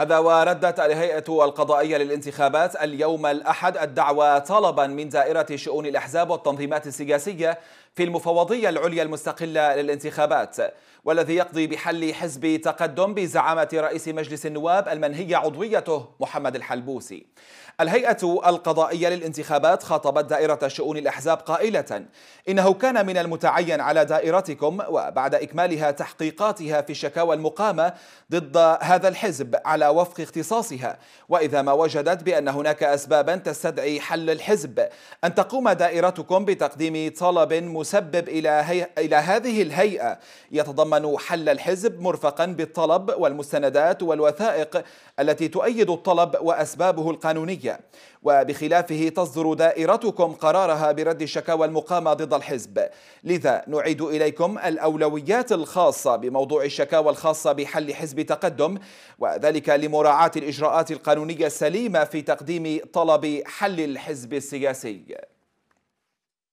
هذا وردت الهيئة القضائية للانتخابات اليوم الأحد الدعوى طلبا من دائرة شؤون الأحزاب والتنظيمات السياسية في المفوضية العليا المستقلة للانتخابات والذي يقضي بحل حزب تقدم بزعامة رئيس مجلس النواب المنهي عضويته محمد الحلبوسي الهيئة القضائية للانتخابات خاطبت دائرة شؤون الأحزاب قائلة إنه كان من المتعين على دائرتكم وبعد إكمالها تحقيقاتها في الشكاوى المقامة ضد هذا الحزب على وفق اختصاصها وإذا ما وجدت بأن هناك أسبابا تستدعي حل الحزب أن تقوم دائرتكم بتقديم طلب مسبب إلى, هي... إلى هذه الهيئة يتضمن حل الحزب مرفقا بالطلب والمستندات والوثائق التي تؤيد الطلب وأسبابه القانونية وبخلافه تصدر دائرتكم قرارها برد الشكاوى المقامة ضد الحزب لذا نعيد إليكم الأولويات الخاصة بموضوع الشكاوى الخاصة بحل حزب تقدم وذلك لمراعاة الإجراءات القانونية السليمة في تقديم طلب حل الحزب السياسي